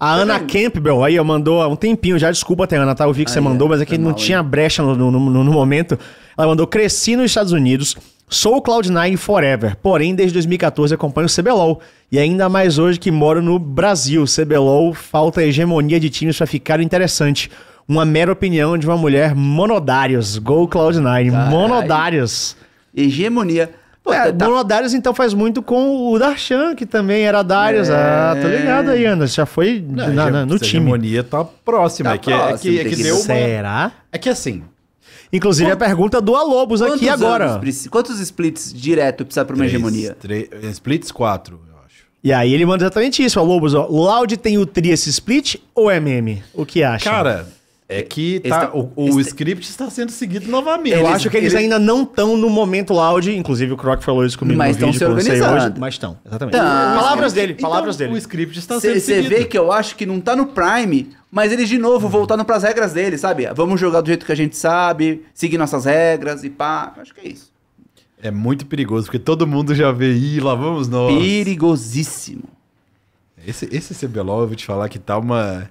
A tá Ana Campbell aí, mandou há um tempinho já, desculpa até, Ana, tá? Eu vi que ah, você é, mandou, mas é que tá não tinha brecha no, no, no, no, momento. Ela mandou, cresci nos Estados Unidos, sou o Cloud9 Forever, porém desde 2014 acompanho o CBLOL, e ainda mais hoje que moro no Brasil. CBLOL falta hegemonia de times para ficar interessante. Uma mera opinião de uma mulher monodários, Go Cloud9, monodários. Hegemonia. É, tá. Bruno Darius então faz muito com o Darshan, que também era Darius. É... Ah, tô ligado aí, Anderson. Já foi Não, na, na, no time. A hegemonia tá próxima. Tá é que, próximo, é que, é que, que deu uma... Será? É que assim... Inclusive, a pergunta do Alobos aqui agora. quantos splits direto precisa pra uma três, hegemonia? Três, splits quatro, eu acho. E aí ele manda exatamente isso, Alobos. o Loud tem o tri esse split ou é meme? O que acha? Cara... É que tá, o, o este... script está sendo seguido novamente. Eu eles, acho que eles, eles... ainda não estão no momento loud, inclusive o Croc falou isso comigo mas no vídeo se organizando. hoje. Mas estão, exatamente. Tá. Palavras então, dele, palavras então, dele. O script está sendo cê, seguido. Você vê que eu acho que não está no Prime, mas eles de novo voltaram para as regras dele, sabe? Vamos jogar do jeito que a gente sabe, seguir nossas regras e pá. Acho que é isso. É muito perigoso, porque todo mundo já vê, e lá vamos nós. Perigosíssimo. Esse, esse CBLOL, eu vou te falar que tá uma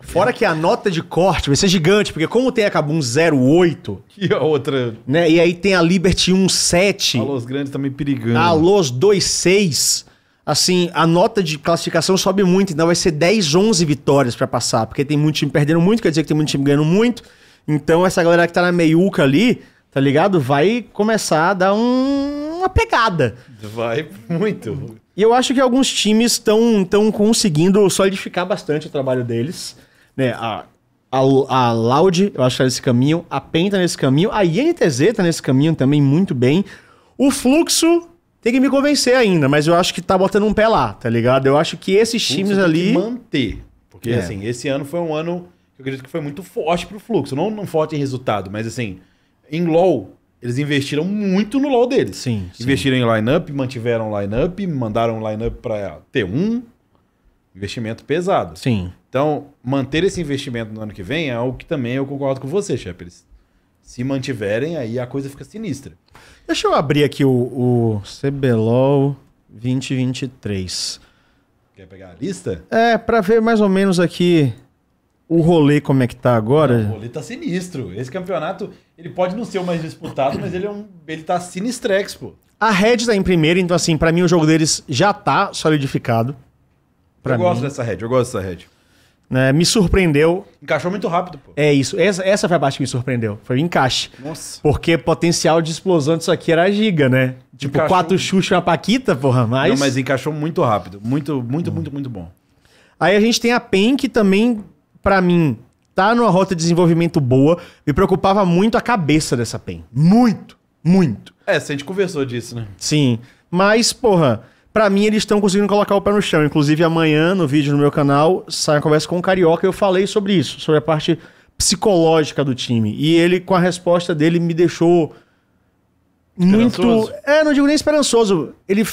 Fora que a nota de corte vai ser gigante, porque como tem a Kabum 08... E a outra... Né, e aí tem a Liberty 17... A Los Grandes também perigando. A Los 26... Assim, a nota de classificação sobe muito, então vai ser 10, 11 vitórias para passar, porque tem muito time perdendo muito, quer dizer que tem muito time ganhando muito. Então essa galera que tá na meiuca ali, tá ligado? Vai começar a dar um... uma pegada. Vai muito. E eu acho que alguns times estão conseguindo solidificar bastante o trabalho deles né, a, a, a Loud, eu acho que tá nesse caminho, a Pen tá nesse caminho, a INTZ tá nesse caminho também muito bem. O Fluxo tem que me convencer ainda, mas eu acho que tá botando um pé lá, tá ligado? Eu acho que esses Fluxo times ali. manter. Porque, é. assim, esse ano foi um ano que eu acredito que foi muito forte pro Fluxo. Não, não forte em resultado, mas, assim, em LoL, eles investiram muito no LoL deles. Sim. Investiram sim. em lineup, mantiveram lineup, mandaram lineup pra T1. Investimento pesado. Sim. Então, manter esse investimento no ano que vem é algo que também eu concordo com você, Shepherds. se mantiverem, aí a coisa fica sinistra. Deixa eu abrir aqui o, o CBLOL 2023. Quer pegar a lista? É, para ver mais ou menos aqui o rolê como é que tá agora. Não, o rolê tá sinistro. Esse campeonato, ele pode não ser o mais disputado, mas ele é um, ele tá sinistrex, pô. A Red tá em primeiro, então assim, para mim o jogo deles já tá solidificado. Pra eu mim. gosto dessa Red, eu gosto dessa Red. Né? Me surpreendeu. Encaixou muito rápido, pô. É isso. Essa, essa foi a parte que me surpreendeu. Foi o encaixe. Nossa. Porque potencial de explosão disso aqui era giga, né? Tipo, encaixou... quatro chuchos e uma paquita, porra, mas... Não, mas encaixou muito rápido. Muito, muito, hum. muito, muito bom. Aí a gente tem a PEN, que também, para mim, tá numa rota de desenvolvimento boa. Me preocupava muito a cabeça dessa PEN. Muito, muito. É, a gente conversou disso, né? Sim. Mas, porra... Para mim, eles estão conseguindo colocar o pé no chão. Inclusive, amanhã, no vídeo no meu canal, sai uma conversa com o Carioca eu falei sobre isso, sobre a parte psicológica do time. E ele, com a resposta dele, me deixou muito. É, não digo nem esperançoso. Ele.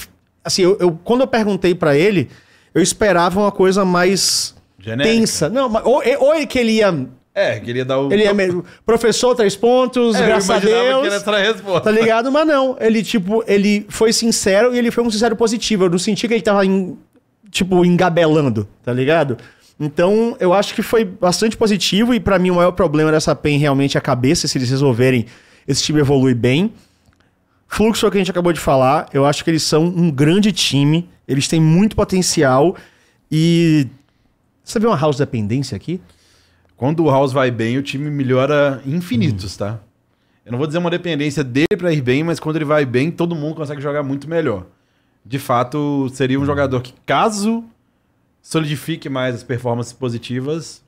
Assim, eu, eu quando eu perguntei para ele, eu esperava uma coisa mais Genérica. tensa. Não, ou, ou que ele ia é, queria dar o. Ele é mesmo. Professor, três pontos, é, graças a Deus. Que era resposta. Tá ligado? Mas não. Ele, tipo, ele foi sincero e ele foi um sincero positivo. Eu não senti que ele tava, em, tipo, engabelando, tá ligado? Então, eu acho que foi bastante positivo e para mim o maior problema dessa PEN realmente é a cabeça. Se eles resolverem, esse time evolui bem. Fluxo é o que a gente acabou de falar. Eu acho que eles são um grande time. Eles têm muito potencial e. Você vê uma house dependência aqui? Quando o House vai bem, o time melhora infinitos, uhum. tá? Eu não vou dizer uma dependência dele para ir bem, mas quando ele vai bem, todo mundo consegue jogar muito melhor. De fato, seria um uhum. jogador que, caso solidifique mais as performances positivas,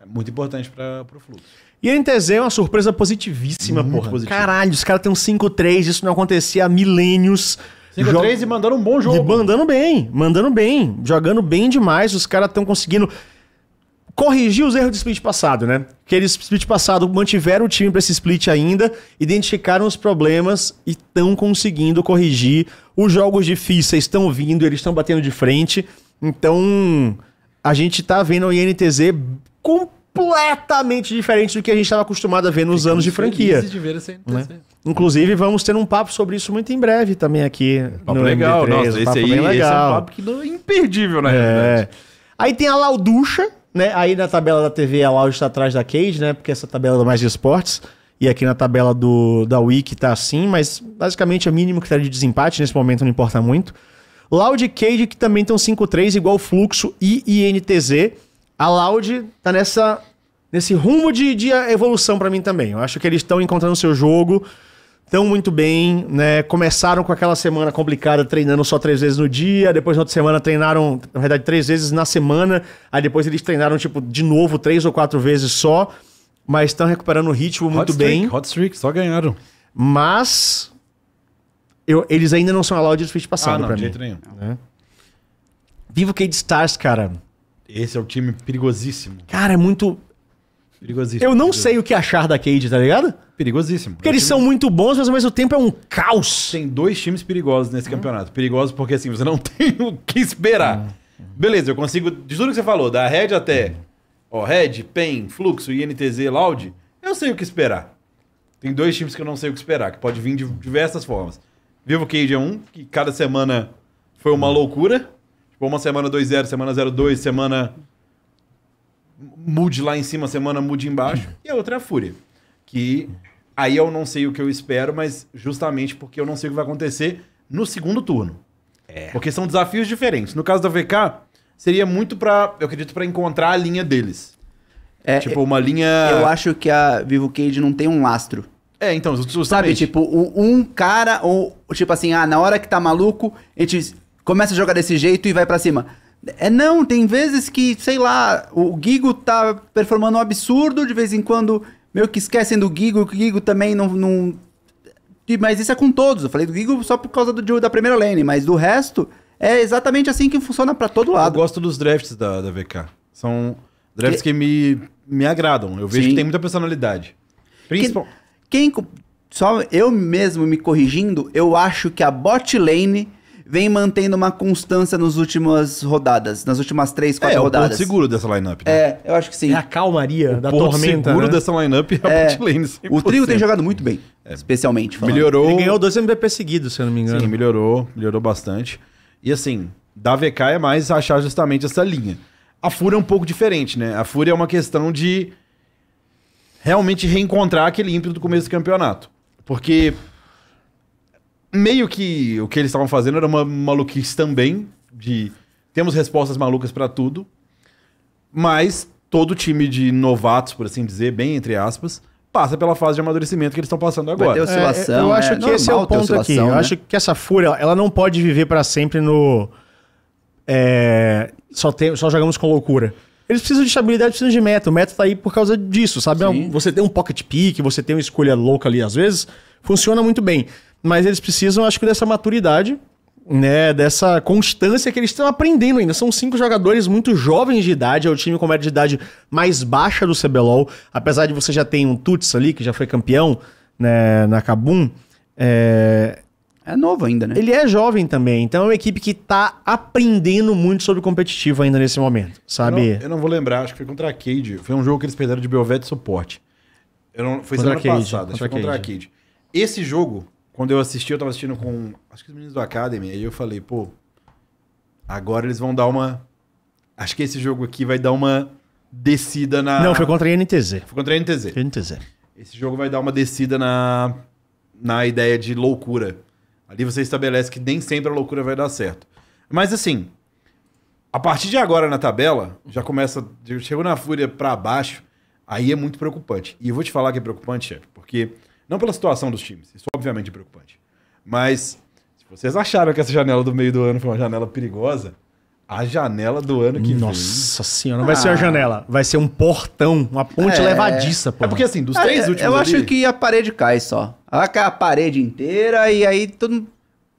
é muito importante para o fluxo. E NTZ é uma surpresa positivíssima, muito porra. Positivo. Caralho, os caras têm um 5-3, isso não acontecia há milênios. 5-3 e mandando um bom jogo. E mandando bem, mandando bem, jogando bem demais. Os caras estão conseguindo corrigir os erros do split passado, né? Que eles split passado mantiveram o time para esse split ainda, identificaram os problemas e estão conseguindo corrigir. Os jogos difíceis estão vindo, eles estão batendo de frente. Então, a gente tá vendo o INTZ completamente diferente do que a gente estava acostumado a ver nos Ficamos anos de franquia. De ver essa né? Inclusive, vamos ter um papo sobre isso muito em breve também aqui. papo no legal, MD3, nossa, um esse aí legal. esse é um papo que não é imperdível, na é. realidade. Aí tem a Lauducha, né? Aí na tabela da TV a Loud está atrás da Cage, né? Porque essa tabela é mais de esportes. E aqui na tabela do, da Wiki tá assim, mas basicamente é o mínimo critério tá de desempate, nesse momento não importa muito. Loud e Cade, que também estão 5-3, igual Fluxo e INTZ. A Loud tá nessa, nesse rumo de, de evolução para mim também. Eu acho que eles estão encontrando seu jogo tão muito bem, né? Começaram com aquela semana complicada, treinando só três vezes no dia, depois na outra semana treinaram, na verdade, três vezes na semana, aí depois eles treinaram, tipo, de novo, três ou quatro vezes só, mas estão recuperando o ritmo hot muito streak, bem. Hot streak, só ganharam. Mas eu, eles ainda não são a de do Switch passado ah, para mim. Jeito É. Vivo Cade Stars, cara. Esse é o time perigosíssimo. Cara, é muito Perigosíssimo. Eu não sei o que achar da Cade, tá ligado? Perigosíssimo. Porque eles são muito bons, mas ao mesmo tempo é um caos. Tem dois times perigosos nesse hum. campeonato. Perigosos porque, assim, você não tem o que esperar. Hum, hum. Beleza, eu consigo... De tudo que você falou, da Red até... Hum. Ó, Red, PEN, Fluxo, INTZ, Loud, eu sei o que esperar. Tem dois times que eu não sei o que esperar, que pode vir de diversas formas. Vivo Cage é um, que cada semana foi uma hum. loucura. Tipo, uma semana 2-0, semana 0-2, semana mude lá em cima a semana, mude embaixo. Uhum. E a outra é a Fúria. Que aí eu não sei o que eu espero, mas justamente porque eu não sei o que vai acontecer no segundo turno. É. Porque são desafios diferentes. No caso da VK, seria muito para, eu acredito, para encontrar a linha deles. É, tipo, é, uma linha. Eu acho que a Vivo Cage não tem um lastro. É, então, justamente. Sabe, tipo, um cara, ou tipo assim, ah, na hora que tá maluco, a gente começa a jogar desse jeito e vai para cima. É não, tem vezes que, sei lá, o Guigo tá performando um absurdo, de vez em quando meio que esquecem do Guigo, que o Guigo também não, não. Mas isso é com todos. Eu falei do Guigo só por causa do, da primeira lane, mas do resto é exatamente assim que funciona para todo lado. Eu gosto dos drafts da, da VK. São drafts que, que me, me agradam. Eu vejo Sim. que tem muita personalidade. Principal. quem. Só eu mesmo me corrigindo, eu acho que a bot lane vem mantendo uma constância nas últimas rodadas, nas últimas três, quatro é, rodadas. É, o ponto seguro dessa lineup, né? É, eu acho que sim. É a calmaria o da ponto tormenta, seguro né? dessa lineup é a é, lane, O trio tem jogado muito bem, é. especialmente falando. Melhorou. Ele ganhou dois MVP seguidos, se eu não me engano. Sim, melhorou, melhorou bastante. E assim, da VK é mais achar justamente essa linha. A Fúria é um pouco diferente, né? A Fúria é uma questão de realmente reencontrar aquele ímpeto do começo do campeonato. Porque meio que o que eles estavam fazendo era uma maluquice também, de temos respostas malucas para tudo, mas todo time de novatos, por assim dizer, bem entre aspas, passa pela fase de amadurecimento que eles estão passando agora. Vai ter é, oscilação, é, eu acho é que esse é o ponto aqui. Né? Eu acho que essa fúria, ela não pode viver para sempre no é, só, tem, só jogamos com loucura. Eles precisam de estabilidade, precisam de meta. O meta tá aí por causa disso, sabe? Sim. Você tem um pocket pick, você tem uma escolha louca ali às vezes, funciona muito bem mas eles precisam, acho que, dessa maturidade, né? Dessa constância que eles estão aprendendo ainda. São cinco jogadores muito jovens de idade, é o time com média de idade mais baixa do CBLOL. Apesar de você já ter um Tuts ali, que já foi campeão né, na Kabum. É... é novo ainda, né? Ele é jovem também, então é uma equipe que tá aprendendo muito sobre competitivo ainda nesse momento, sabe? Eu não, eu não vou lembrar, acho que foi contra a Cade. Foi um jogo que eles perderam de Belvete suporte. Eu não, foi, foi semana Arcade, passada, foi contra a Cade. Esse jogo, quando eu assisti, eu tava assistindo com. Acho que os meninos do Academy. Aí eu falei, pô, agora eles vão dar uma. Acho que esse jogo aqui vai dar uma descida na. Não, foi contra a NTZ. Foi contra a NTZ. NTZ. Esse jogo vai dar uma descida na. na ideia de loucura. Ali você estabelece que nem sempre a loucura vai dar certo. Mas assim, a partir de agora na tabela, já começa. Chegou na fúria para baixo, aí é muito preocupante. E eu vou te falar que é preocupante, chefe, porque não pela situação dos times, isso é obviamente é preocupante. Mas se vocês acharam que essa janela do meio do ano foi uma janela perigosa, a janela do ano que Nossa vem. Nossa senhora, não vai ah. ser uma janela, vai ser um portão, uma ponte é. levadiça, pô. É porque assim, dos é, três últimos. Eu ali... acho que a parede cai só. Ela cai a parede inteira e aí todo,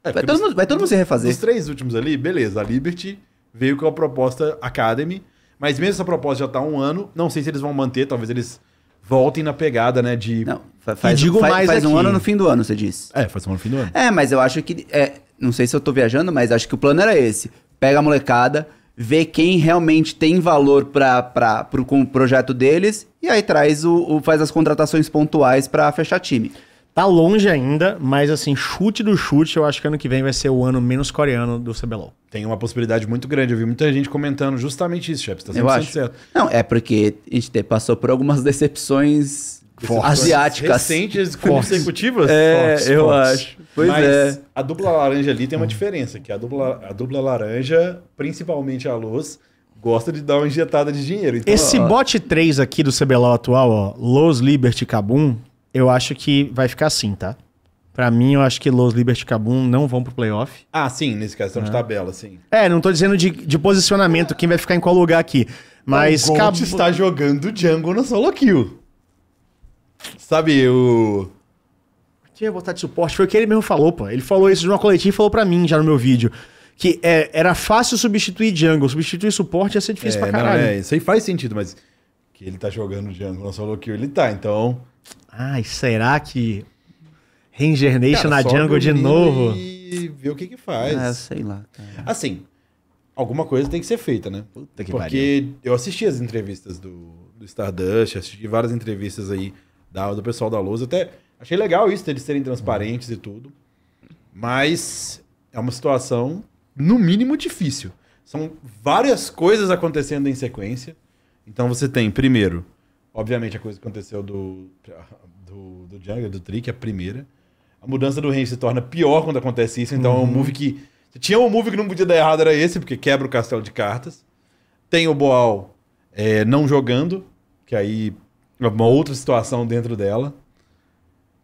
é, vai, todo mundo, vai todo mundo se refazer. Os três últimos ali, beleza. A Liberty veio com a proposta Academy, mas mesmo essa proposta já tá há um ano, não sei se eles vão manter, talvez eles voltem na pegada, né? De não. Faz, e digo faz, mais faz um ano no fim do ano, você disse. É, faz um ano no fim do ano. É, mas eu acho que. É, não sei se eu tô viajando, mas acho que o plano era esse. Pega a molecada, vê quem realmente tem valor para pro, o projeto deles, e aí traz o, o faz as contratações pontuais para fechar time. Tá longe ainda, mas assim, chute do chute, eu acho que ano que vem vai ser o ano menos coreano do CBLOL. Tem uma possibilidade muito grande. Eu vi muita gente comentando justamente isso, Você Tá 100% eu acho. certo. Não, é porque a gente passou por algumas decepções Fortes. asiáticas. Recentes consecutivas? É, Fortes, eu acho. Pois Mas é. a dupla laranja ali tem uma hum. diferença, que a dupla, a dupla laranja, principalmente a Luz, gosta de dar uma injetada de dinheiro. Então, Esse ó, bot 3 aqui do CBLOL atual, ó, Los Liberty Cabum, eu acho que vai ficar assim, tá? Pra mim, eu acho que Los Liberty Cabum não vão pro playoff. Ah, sim, nesse questão ah. de hum. tabela, sim. É, não tô dizendo de, de posicionamento, quem vai ficar em qual lugar aqui. Mas o Cabum está jogando Django na solo kill. Sabe, o. Tinha vontade de suporte, foi o que ele mesmo falou, pô. Ele falou isso de uma coletiva e falou pra mim já no meu vídeo. Que é, era fácil substituir jungle, substituir suporte ia ser difícil é, pra caralho. Não, é, isso aí faz sentido, mas que ele tá jogando jungle, não falou que ele tá, então. Ai, será que. Ranger Nation na jungle de novo? E ver o que que faz. Ah, sei lá. Cara. Assim, alguma coisa tem que ser feita, né? Puta que Porque pariu. eu assisti as entrevistas do, do Stardust, assisti várias entrevistas aí da, do pessoal da Lousa. Até achei legal isso, eles serem transparentes e tudo. Mas é uma situação, no mínimo, difícil. São várias coisas acontecendo em sequência. Então você tem, primeiro, obviamente a coisa que aconteceu do, do, do Jungle, do Trick, a primeira. A mudança do range se torna pior quando acontece isso. Então uhum. é um uhum. move que. Se tinha um move que não podia dar errado, era esse, porque quebra o castelo de cartas. Tem o Boal é, não jogando, que aí uma outra situação dentro dela.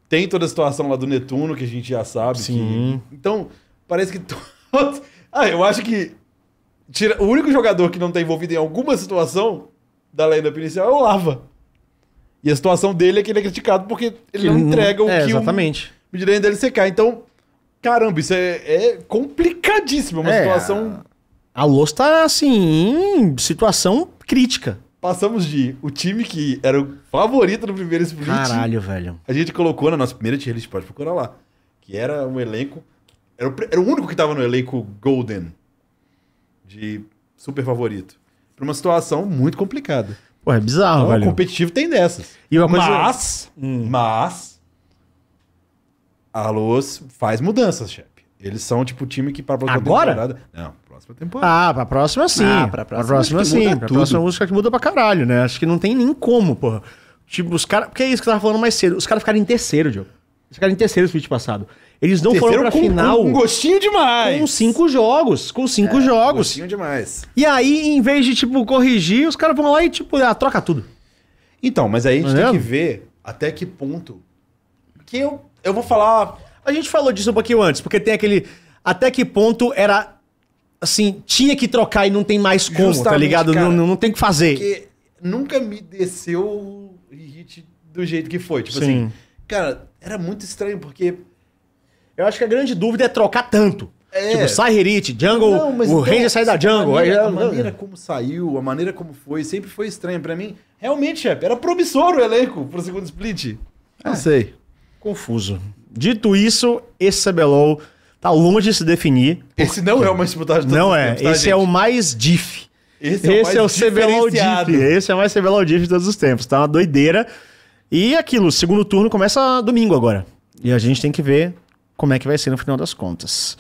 Tem toda a situação lá do Netuno, que a gente já sabe. Sim. Que... Então, parece que todos. ah, eu acho que. Tira... O único jogador que não está envolvido em alguma situação da lenda inicial é o Lava. E a situação dele é que ele é criticado porque ele que não entrega não... o é, que exatamente. o direito dele secar. Então, caramba, isso é, é complicadíssimo. É uma é, situação. A, a Lost tá assim, situação crítica. Passamos de o time que era o favorito no primeiro split. Caralho, velho. A gente colocou na nossa primeira tier list, pode procurar lá. Que era um elenco. Era o, era o único que tava no elenco Golden. De super favorito. Pra uma situação muito complicada. Pô, é bizarro, então, velho. O competitivo tem dessas. E uma coisa... Mas. Hum. Mas. A Luz faz mudanças, chefe. Eles são, tipo, o time que para a próxima Agora? temporada. Não, próxima temporada. Ah, pra próxima sim. Ah, pra próxima, pra próxima sim. para tudo. próxima música que muda pra caralho, né? Acho que não tem nem como, porra. Tipo, os caras. Porque é isso que eu tava falando mais cedo. Os caras ficaram em terceiro, Diogo. Eles ficaram em terceiro no split passado. Eles não terceiro foram pra com, final. Com um gostinho demais. Com cinco jogos. Com cinco é, jogos. Gostinho demais. E aí, em vez de, tipo, corrigir, os caras vão lá e, tipo, ah, troca tudo. Então, mas aí a gente não tem é? que ver até que ponto. Que eu, eu vou falar a gente falou disso um pouquinho antes, porque tem aquele. Até que ponto era. Assim, tinha que trocar e não tem mais como, tá Justamente, tá ligado? Cara, não, não tem o que fazer. Porque nunca me desceu o hit do jeito que foi. Tipo Sim. assim. Cara, era muito estranho, porque. Eu acho que a grande dúvida é trocar tanto. É. Tipo, sai Herit, Jungle, não, o então, Ranger sai da Jungle. Maneira, aí, a maneira como saiu, a maneira como foi, sempre foi estranha para mim. Realmente, chefe, era promissor o elenco pro segundo split. Não é. sei. Confuso. Dito isso, esse CBLOL tá longe de se definir. Esse não é uma disputagem Não é, tempos, tá, esse gente? é o mais diff. Esse, esse é o, é CBLOL diff. Esse é o mais é CBLOL é diff de todos os tempos, tá uma doideira. E aquilo, segundo turno começa domingo agora. E a gente tem que ver como é que vai ser no final das contas.